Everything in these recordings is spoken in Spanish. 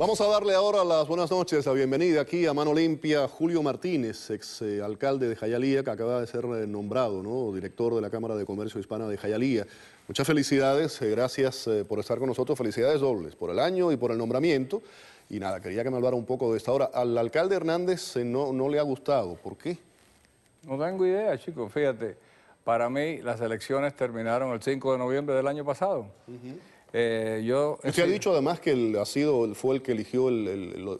Vamos a darle ahora las buenas noches, la bienvenida aquí a Mano Limpia, Julio Martínez, ex eh, alcalde de Jayalía, que acaba de ser eh, nombrado, Director de la Cámara de Comercio Hispana de Jayalía. Muchas felicidades, eh, gracias por estar con nosotros, felicidades dobles por el año y por el nombramiento. Y nada, quería que me hablara un poco de esta hora. Al alcalde Hernández no, no le ha gustado, ¿por qué? No tengo idea, chicos, fíjate. Para mí, las elecciones terminaron el 5 de noviembre del año pasado. Eh, yo, eh, Usted ha dicho además que él ha sido, fue el que eligió,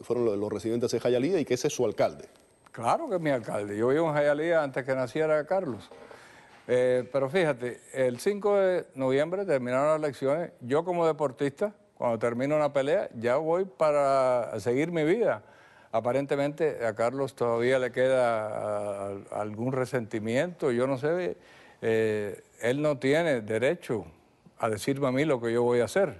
fueron los, residentes de Jayalía y que ese es su alcalde. Claro que es mi alcalde. Yo vivo en Jayalía antes que naciera Carlos. Eh, pero fíjate, el 5 de noviembre terminaron las elecciones. Yo como deportista, cuando termino una pelea, ya voy para seguir mi vida. Aparentemente a Carlos todavía le queda algún resentimiento, yo no sé. él no tiene derecho a decirme a mí lo que yo voy a hacer.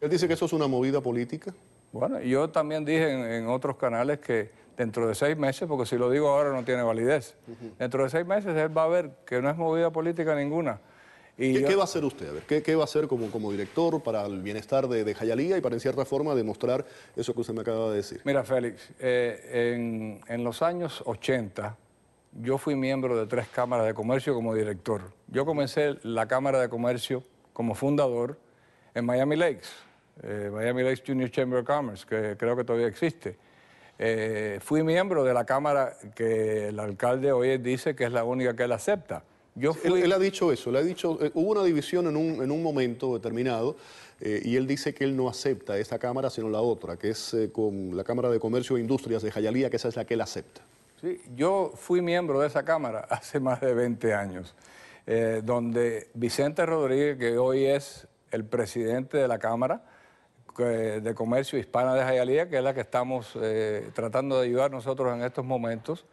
Él dice que eso es una movida política. Bueno, yo también dije en, otros canales que dentro de seis meses, porque si lo digo ahora no tiene validez, dentro de seis meses él va a ver que no es movida política ninguna. Y ¿Qué, va a hacer usted? A ¿qué, va a hacer como, director para el bienestar de, de Jayalía y para en cierta forma demostrar eso que usted me acaba de decir? Mira, Félix, eh, en, los años 80 yo fui miembro de tres cámaras de comercio como director. Yo comencé la Cámara de Comercio como fundador en Miami Lakes, eh, Miami Lakes Junior Chamber of Commerce, que creo que todavía existe. Eh, fui miembro de la Cámara que el alcalde hoy dice que es la única que él acepta. Yo él, ha dicho eso, ha dicho, eh, hubo una división en un, momento determinado y él dice que él no acepta esta Cámara sino la otra, que es con la Cámara de Comercio e Industrias de Jayalía, que esa es la que él acepta. Sí, yo fui miembro de esa Cámara hace más de 20 años eh, donde Vicente Rodríguez, que hoy es el presidente de la Cámara de Comercio Hispana de Jayalía, que es la que estamos eh, tratando de ayudar nosotros en estos momentos,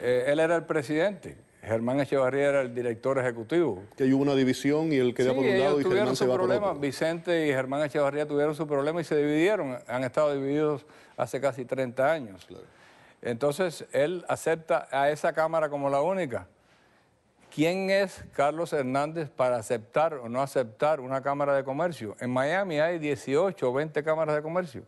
eh, él era el presidente. Germán Echevarría era el director ejecutivo. Que hubo una división y el que por un lado y Germán se va Vicente y Germán Echevarría tuvieron su problema y se dividieron. Han estado divididos hace casi 30 años. Entonces, él acepta a esa Cámara como la única. ¿Quién es Carlos Hernández para aceptar o no aceptar una Cámara de Comercio? En Miami hay 18 o 20 cámaras de comercio.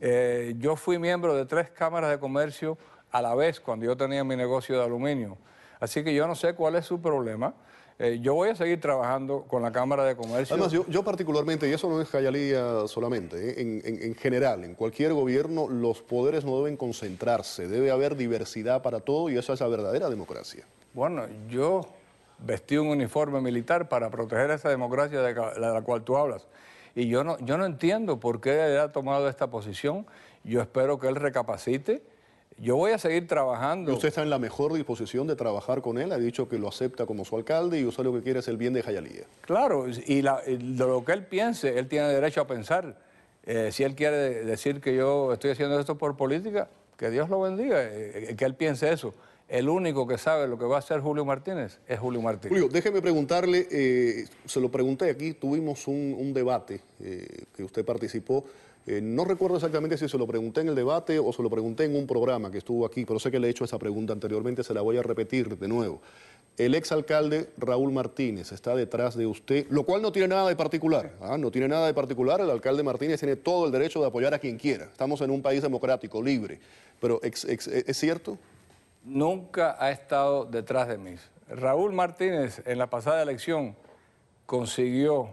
Eh, yo fui miembro de tres cámaras de comercio a la vez cuando yo tenía mi negocio de aluminio. Así que yo no sé cuál es su problema. Eh, yo voy a seguir trabajando con la Cámara de Comercio. Además, yo, particularmente, y eso no es Jayalía solamente, eh, en, en, general, en cualquier gobierno los poderes no deben concentrarse, debe haber diversidad para todo y esa es la verdadera democracia. Bueno, yo vestí un uniforme militar para proteger esa democracia de la, de la cual tú hablas. Y yo no, yo no entiendo por qué ha tomado esta posición. Yo espero que él recapacite yo voy a seguir trabajando. usted está en la mejor disposición de trabajar con él. Ha dicho que lo acepta como su alcalde y usted lo que quiere es el bien de Jayalía. Claro, y lo que él piense, él tiene derecho a pensar. Eh, si él quiere decir que yo estoy haciendo esto por política, que Dios lo bendiga, eh, que él piense eso el único que sabe lo que va a hacer Julio Martínez es Julio Martínez. Julio, déjeme preguntarle, eh, se lo pregunté aquí, tuvimos un, debate eh, que usted participó. Eh, no recuerdo exactamente si se lo pregunté en el debate o se lo pregunté en un programa que estuvo aquí, pero sé que le he hecho esa pregunta anteriormente, se la voy a repetir de nuevo. El exalcalde Raúl Martínez está detrás de usted, lo cual no tiene nada de particular. ¿ah? No tiene nada de particular, el alcalde Martínez tiene todo el derecho de apoyar a quien quiera. Estamos en un país democrático, libre. Pero, es cierto? nunca ha estado detrás de mí. Raúl Martínez en la pasada elección consiguió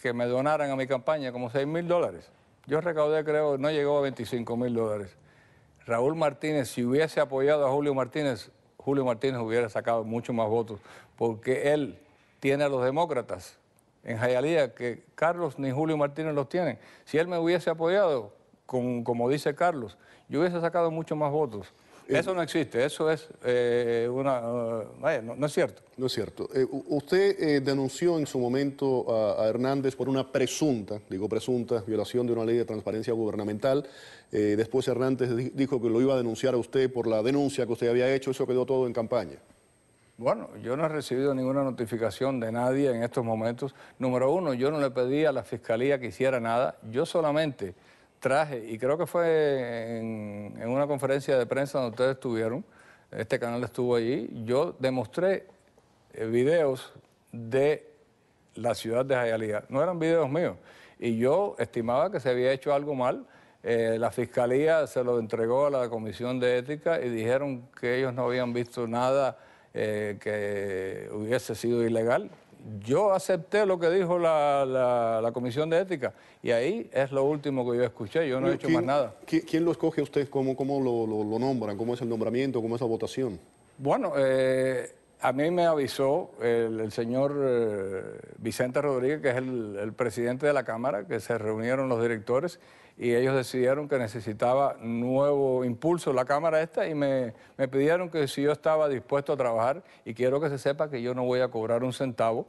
que me donaran a mi campaña como 6 mil dólares. Yo recaudé, creo, no llegó a 25 mil dólares. Raúl Martínez, si hubiese apoyado a Julio Martínez, Julio Martínez hubiera sacado mucho más votos, porque él tiene a los demócratas en Jayalía, que Carlos ni Julio Martínez los tienen. Si él me hubiese apoyado, como dice Carlos, yo hubiese sacado mucho más votos. Eh, eso no existe, eso es eh, una... Eh, no, es cierto. No es cierto. usted denunció en su momento a, a, Hernández por una presunta, digo presunta, violación de una ley de transparencia gubernamental. después Hernández dijo que lo iba a denunciar a usted por la denuncia que usted había hecho, eso quedó todo en campaña. Bueno, yo no he recibido ninguna notificación de nadie en estos momentos. Número uno, yo no le pedí a la Fiscalía que hiciera nada, yo solamente traje, y creo que fue en, una conferencia de prensa donde ustedes estuvieron, este canal estuvo allí, yo demostré eh, videos de la ciudad de Jayalía. No eran videos míos. Y yo estimaba que se había hecho algo mal. Eh, la fiscalía se lo entregó a la comisión de ética y dijeron que ellos no habían visto nada eh, que hubiese sido ilegal yo acepté lo que dijo la, Comisión de Ética y ahí es lo último que yo escuché, yo no he hecho más nada. ¿quién, lo escoge usted? ¿Cómo, cómo lo, lo, nombran? ¿Cómo es el nombramiento? ¿Cómo es la votación? Bueno, eh, a mí me avisó el, señor eh, Vicente Rodríguez, que es el, presidente de la Cámara, que se reunieron los directores y ellos decidieron que necesitaba nuevo impulso la Cámara esta y me, pidieron que si yo estaba dispuesto a trabajar y quiero que se sepa que yo no voy a cobrar un centavo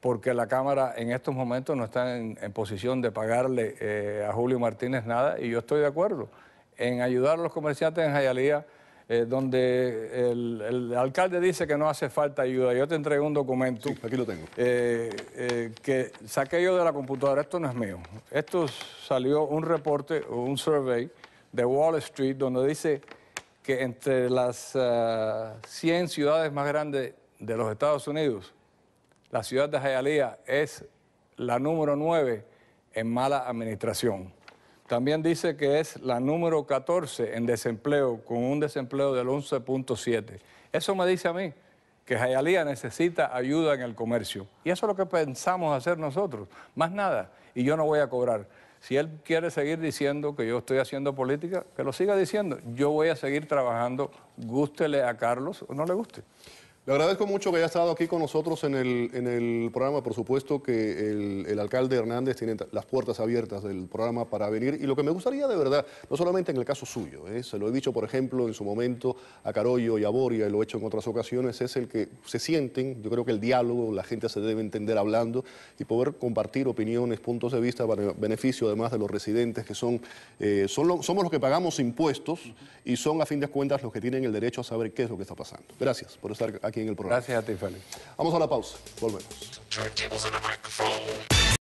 porque la Cámara en estos momentos no está en, posición de pagarle eh, a Julio Martínez nada y yo estoy de acuerdo en ayudar a los comerciantes en Jayalía eh, donde el, alcalde dice que no hace falta ayuda. Yo te entregué un documento. aquí lo tengo. Eh, eh, que saqué yo de la computadora. Esto no es mío. Esto salió un reporte, un survey de Wall Street, donde dice que entre las 100 ciudades más grandes de los Estados Unidos, la ciudad de Hialeah es la número 9 en mala administración. También dice que es la número 14 en desempleo, con un desempleo del 11.7. Eso me dice a mí que Jayalía necesita ayuda en el comercio. Y eso es lo que pensamos hacer nosotros, más nada. Y yo no voy a cobrar. Si él quiere seguir diciendo que yo estoy haciendo política, que lo siga diciendo. Yo voy a seguir trabajando, gústele a Carlos o no le guste. Le agradezco mucho que haya estado aquí con nosotros en el, en el programa. Por supuesto que el, alcalde Hernández tiene las puertas abiertas del programa para venir. Y lo que me gustaría de verdad, no solamente en el caso suyo, ¿eh? se lo he dicho por ejemplo en su momento a Carollo y a Boria, y lo he hecho en otras ocasiones, es el que se sienten, yo creo que el diálogo, la gente se debe entender hablando y poder compartir opiniones, puntos de vista para beneficio además de los residentes que son, eh, somos los que pagamos impuestos y son a fin de cuentas los que tienen el derecho a saber qué es lo que está pasando. Gracias por estar aquí Gracias a ti, Félix. Vamos a la pausa. Volvemos.